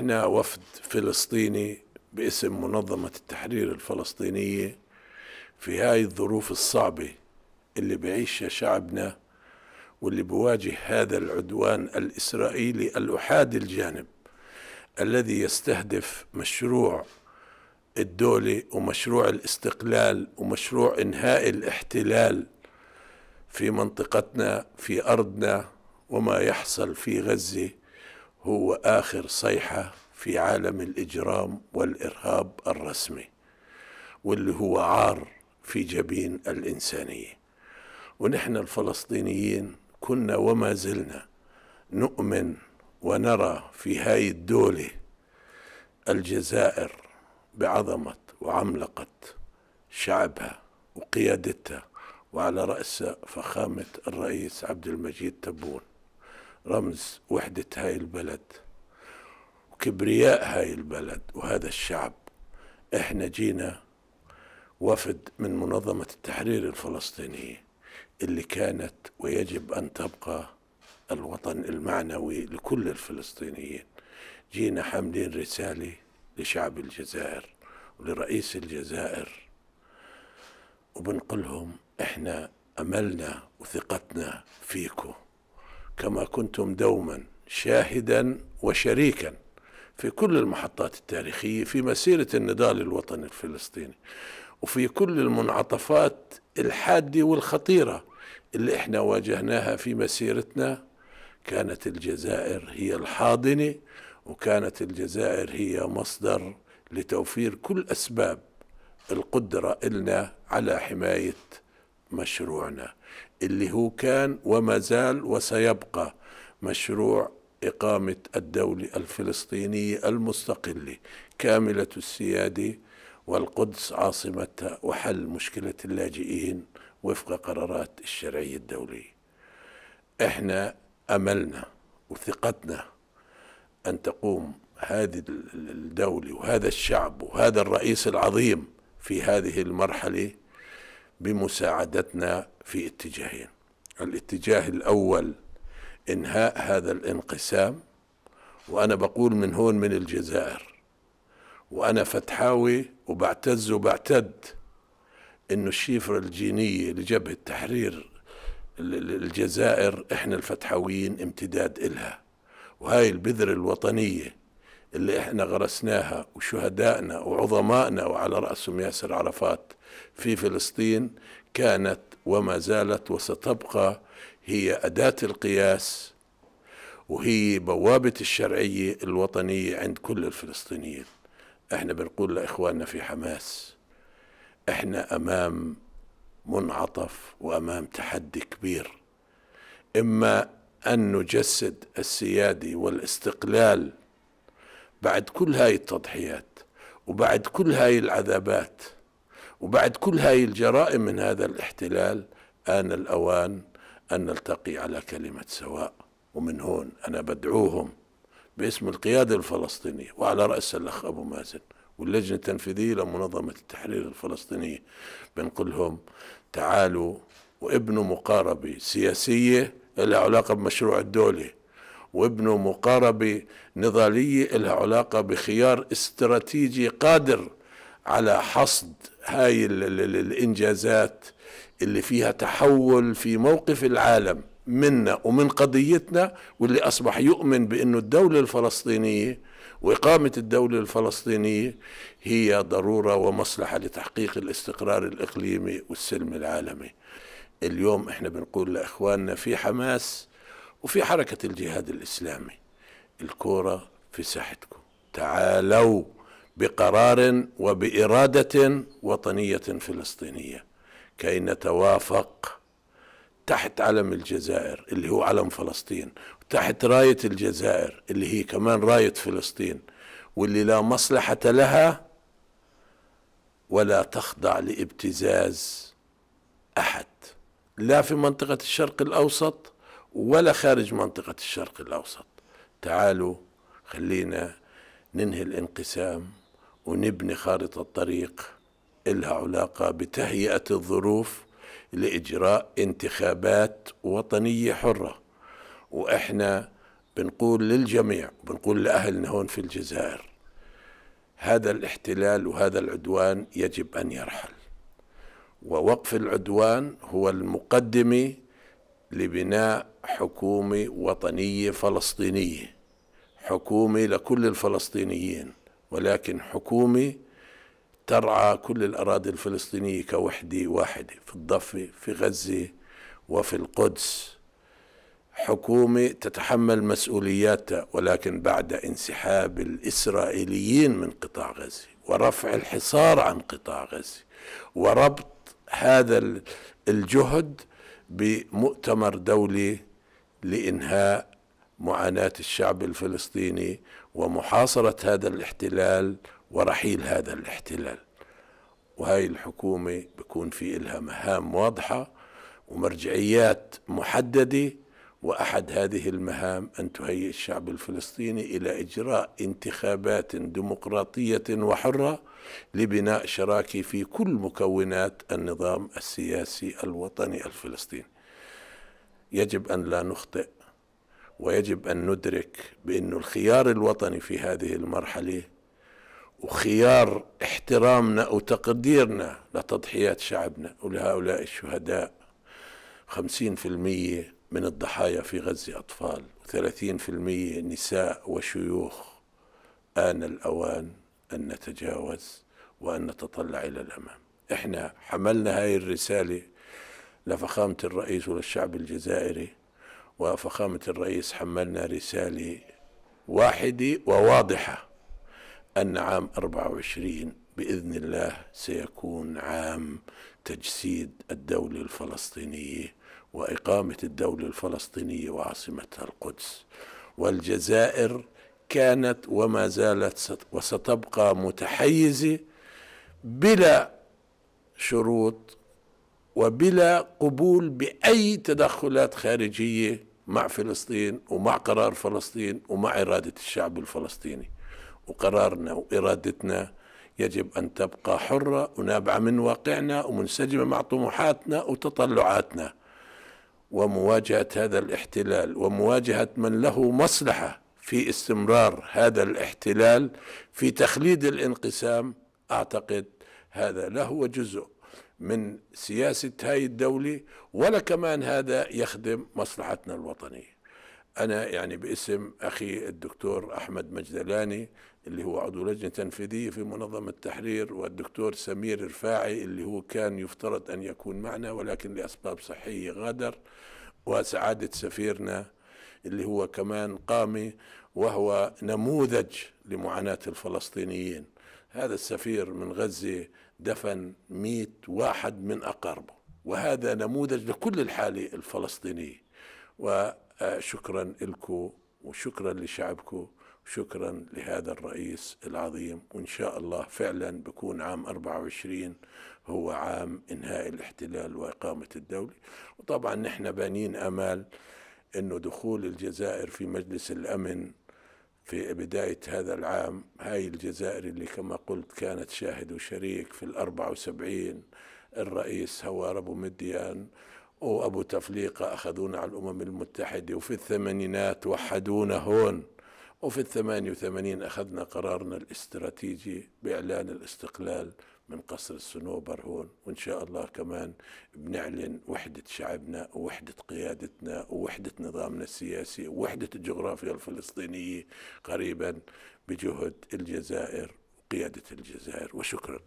احنا وفد فلسطيني باسم منظمة التحرير الفلسطينية في هاي الظروف الصعبة اللي بعيشها شعبنا واللي بواجه هذا العدوان الإسرائيلي الأحادي الجانب الذي يستهدف مشروع الدولة ومشروع الاستقلال ومشروع إنهاء الاحتلال في منطقتنا في أرضنا وما يحصل في غزة هو آخر صيحة في عالم الإجرام والإرهاب الرسمي واللي هو عار في جبين الإنسانية ونحن الفلسطينيين كنا وما زلنا نؤمن ونرى في هاي الدولة الجزائر بعظمة وعملقة شعبها وقيادتها وعلى رأسها فخامة الرئيس عبد المجيد تبون رمز وحدة هاي البلد وكبرياء هاي البلد وهذا الشعب احنا جينا وفد من منظمة التحرير الفلسطينية اللي كانت ويجب أن تبقى الوطن المعنوي لكل الفلسطينيين جينا حاملين رسالة لشعب الجزائر ولرئيس الجزائر وبنقلهم احنا أملنا وثقتنا فيكم كما كنتم دوما شاهدا وشريكا في كل المحطات التاريخية في مسيرة النضال الوطني الفلسطيني وفي كل المنعطفات الحادة والخطيرة اللي احنا واجهناها في مسيرتنا كانت الجزائر هي الحاضنة وكانت الجزائر هي مصدر لتوفير كل أسباب القدرة إلنا على حماية مشروعنا اللي هو كان وما زال وسيبقى مشروع إقامة الدولة الفلسطينية المستقلة كاملة السيادة والقدس عاصمتها وحل مشكلة اللاجئين وفق قرارات الشرعية الدولية احنا أملنا وثقتنا أن تقوم هذه الدولة وهذا الشعب وهذا الرئيس العظيم في هذه المرحلة بمساعدتنا في اتجاهين الاتجاه الاول انهاء هذا الانقسام وانا بقول من هون من الجزائر وانا فتحاوي وبعتز وبعتد انه الشيفرة الجينية لجبهة تحرير الجزائر احنا الفتحاويين امتداد الها وهاي البذرة الوطنية اللي احنا غرسناها وشهدائنا وعظمائنا وعلى رأسهم ياسر عرفات في فلسطين كانت وما زالت وستبقى هي أداة القياس وهي بوابة الشرعية الوطنية عند كل الفلسطينيين احنا بنقول لإخواننا في حماس احنا أمام منعطف وأمام تحدي كبير إما أن نجسد السيادة والاستقلال بعد كل هاي التضحيات وبعد كل هاي العذابات وبعد كل هاي الجرائم من هذا الاحتلال آن الأوان أن نلتقي على كلمة سواء ومن هون أنا بدعوهم باسم القيادة الفلسطينية وعلى رأس الأخ أبو مازن واللجنة التنفيذية لمنظمة التحرير الفلسطينية بنقول لهم تعالوا وابنوا مقاربة سياسية لها علاقة بمشروع الدولة وابنوا مقاربة نضالية لها علاقة بخيار استراتيجي قادر على حصد هاي الانجازات اللي فيها تحول في موقف العالم منا ومن قضيتنا واللي اصبح يؤمن بانه الدوله الفلسطينيه واقامه الدوله الفلسطينيه هي ضروره ومصلحه لتحقيق الاستقرار الاقليمي والسلم العالمي. اليوم احنا بنقول لاخواننا في حماس وفي حركه الجهاد الاسلامي الكوره في ساحتكم تعالوا بقرار وباراده وطنيه فلسطينيه كي نتوافق تحت علم الجزائر اللي هو علم فلسطين تحت رايه الجزائر اللي هي كمان رايه فلسطين واللي لا مصلحه لها ولا تخضع لابتزاز احد لا في منطقه الشرق الاوسط ولا خارج منطقه الشرق الاوسط تعالوا خلينا ننهي الانقسام ونبني خارطة طريق إلها علاقة بتهيئة الظروف لإجراء انتخابات وطنية حرة وإحنا بنقول للجميع بنقول لأهلنا هون في الجزائر هذا الاحتلال وهذا العدوان يجب أن يرحل ووقف العدوان هو المقدمة لبناء حكومة وطنية فلسطينية حكومة لكل الفلسطينيين ولكن حكومة ترعى كل الأراضي الفلسطينية كوحدة واحدة في الضفة في غزة وفي القدس حكومة تتحمل مسؤولياتها ولكن بعد انسحاب الإسرائيليين من قطاع غزة ورفع الحصار عن قطاع غزة وربط هذا الجهد بمؤتمر دولي لإنهاء معاناة الشعب الفلسطيني ومحاصرة هذا الاحتلال ورحيل هذا الاحتلال وهاي الحكومة بكون في إلها مهام واضحة ومرجعيات محددة وأحد هذه المهام أن تهيئ الشعب الفلسطيني إلى إجراء انتخابات ديمقراطية وحرة لبناء شراكة في كل مكونات النظام السياسي الوطني الفلسطيني يجب أن لا نخطئ ويجب ان ندرك بانه الخيار الوطني في هذه المرحله وخيار احترامنا وتقديرنا لتضحيات شعبنا ولهؤلاء الشهداء خمسين في المية من الضحايا في غزة أطفال وثلاثين في المية نساء وشيوخ آن الأوان أن نتجاوز وأن نتطلع إلى الأمام إحنا حملنا هاي الرسالة لفخامة الرئيس وللشعب الجزائري وفخامة الرئيس حملنا رسالة واحدة وواضحة أن عام 24 بإذن الله سيكون عام تجسيد الدولة الفلسطينية وإقامة الدولة الفلسطينية وعاصمتها القدس والجزائر كانت وما زالت وستبقى متحيزة بلا شروط وبلا قبول بأي تدخلات خارجية مع فلسطين ومع قرار فلسطين ومع إرادة الشعب الفلسطيني وقرارنا وإرادتنا يجب أن تبقى حرة ونابعة من واقعنا ومنسجمة مع طموحاتنا وتطلعاتنا ومواجهة هذا الاحتلال ومواجهة من له مصلحة في استمرار هذا الاحتلال في تخليد الانقسام أعتقد هذا له جزء من سياسة هاي الدولة ولا كمان هذا يخدم مصلحتنا الوطنية أنا يعني باسم أخي الدكتور أحمد مجدلاني اللي هو عضو لجنة تنفيذية في منظمة التحرير والدكتور سمير رفاعي اللي هو كان يفترض أن يكون معنا ولكن لأسباب صحية غادر وسعادة سفيرنا اللي هو كمان قامي وهو نموذج لمعاناة الفلسطينيين هذا السفير من غزة دفن ميت واحد من أقاربه وهذا نموذج لكل الحالة الفلسطينية وشكرا لكم وشكرا لشعبكم وشكرا لهذا الرئيس العظيم وإن شاء الله فعلا بكون عام 24 هو عام إنهاء الاحتلال وإقامة الدولة وطبعا نحن بانين أمال انه دخول الجزائر في مجلس الامن في بداية هذا العام هاي الجزائر اللي كما قلت كانت شاهد وشريك في الأربعة وسبعين الرئيس هوار أبو مديان وأبو تفليقة أخذونا على الأمم المتحدة وفي الثمانينات وحدونا هون وفي الثمانية وثمانين أخذنا قرارنا الاستراتيجي بإعلان الاستقلال من قصر الصنوبر هون وإن شاء الله كمان بنعلن وحدة شعبنا ووحدة قيادتنا ووحدة نظامنا السياسي ووحدة الجغرافيا الفلسطينية قريبا بجهد الجزائر وقيادة الجزائر وشكرا